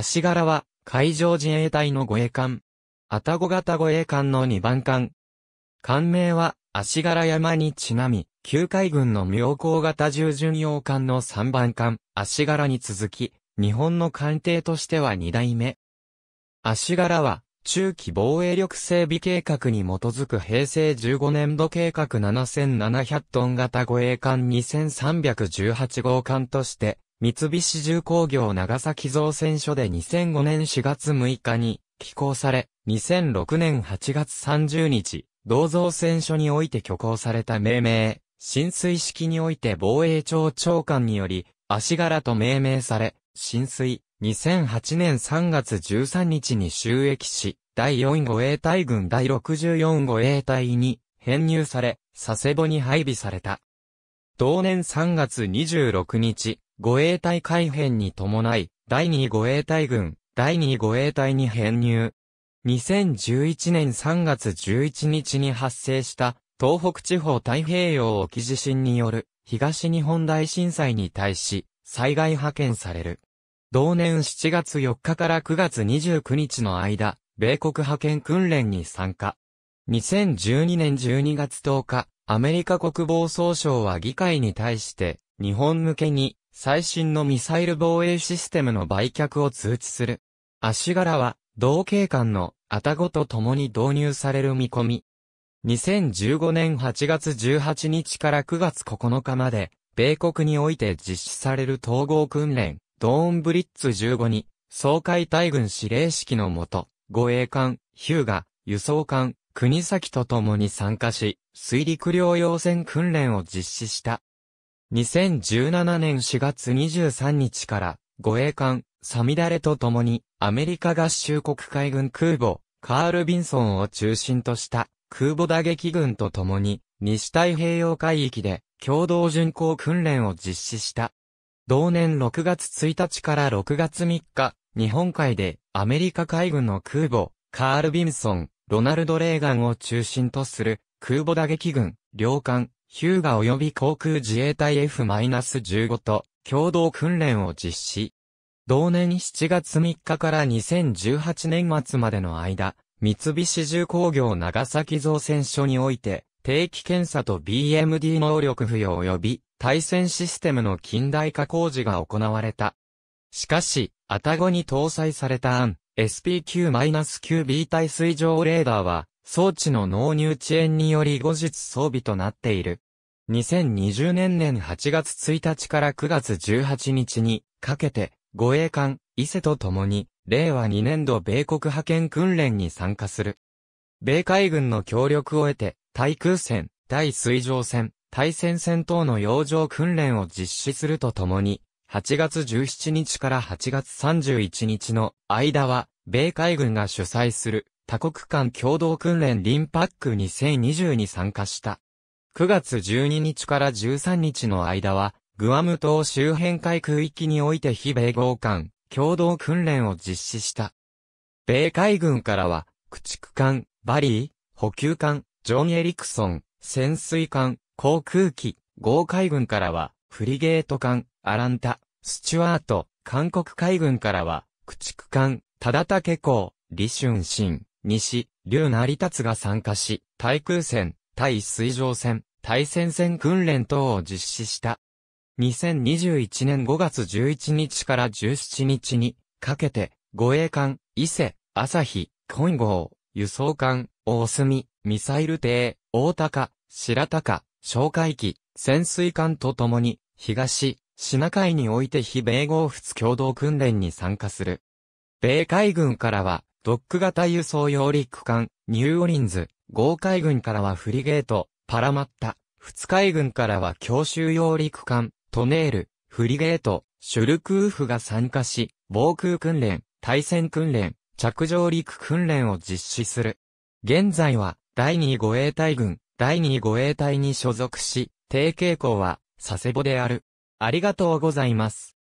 足柄は、海上自衛隊の護衛艦。愛宕型護衛艦の2番艦。艦名は、足柄山にちなみ、旧海軍の妙高型従巡洋艦の3番艦、足柄に続き、日本の艦艇としては2代目。足柄は、中期防衛力整備計画に基づく平成15年度計画7700トン型護衛艦2318号艦として、三菱重工業長崎造船所で2005年4月6日に寄港され、2006年8月30日、同造船所において挙行された命名、浸水式において防衛庁長官により、足柄と命名され、浸水、2008年3月13日に収益し、第4護衛隊軍第64護衛隊に編入され、佐世保に配備された。同年3月26日、護衛隊改編に伴い、第2護衛隊軍、第2護衛隊に編入。2011年3月11日に発生した東北地方太平洋沖地震による東日本大震災に対し災害派遣される。同年7月4日から9月29日の間、米国派遣訓練に参加。2012年12月10日、アメリカ国防総省は議会に対して、日本向けに、最新のミサイル防衛システムの売却を通知する。足柄は、同警官の、アタゴと共に導入される見込み。2015年8月18日から9月9日まで、米国において実施される統合訓練、ドーンブリッツ15に、総海大軍司令式のもと、護衛艦、ヒューガ、輸送艦、国崎と共に参加し、水陸両用船訓練を実施した。2017年4月23日から、護衛艦、サミダレと共に、アメリカ合衆国海軍空母、カール・ビンソンを中心とした、空母打撃軍と共に、西太平洋海域で、共同巡航訓練を実施した。同年6月1日から6月3日、日本海で、アメリカ海軍の空母、カール・ビンソン、ロナルド・レーガンを中心とする空母打撃軍、領艦、ヒューガ及び航空自衛隊 F-15 と共同訓練を実施。同年7月3日から2018年末までの間、三菱重工業長崎造船所において、定期検査と BMD 能力付与及び対戦システムの近代化工事が行われた。しかし、アタゴに搭載された案、SPQ-9B 対水上レーダーは、装置の納入遅延により後日装備となっている。2020年年8月1日から9月18日にかけて、護衛艦、伊勢と共に、令和2年度米国派遣訓練に参加する。米海軍の協力を得て、対空戦、対水上戦、対戦戦等の洋上訓練を実施するとともに、8月17日から8月31日の間は、米海軍が主催する多国間共同訓練リンパック2020に参加した。9月12日から13日の間は、グアム島周辺海空域において非米豪間共同訓練を実施した。米海軍からは、駆逐艦、バリー、補給艦、ジョン・エリクソン、潜水艦、航空機、豪海軍からは、フリゲート艦、アランタ、スチュワート、韓国海軍からは、駆逐艦、忠武港、李春新、西、竜成達が参加し、対空戦、対水上戦、対戦線訓練等を実施した。2021年5月11日から17日に、かけて、護衛艦、伊勢、朝日、本号、輸送艦、大隅、ミサイル艇、大高、白高、哨戒機、潜水艦とともに、東、シナ海において非米豪仏共同訓練に参加する。米海軍からは、ドック型輸送揚陸艦、ニューオリンズ、豪海軍からはフリゲート、パラマッタ、仏海軍からは強襲揚陸艦、トネール、フリゲート、シュルクーフが参加し、防空訓練、対戦訓練、着上陸訓練を実施する。現在は、第2護衛隊軍、第2護衛隊に所属し、低傾向は、佐世保である。ありがとうございます。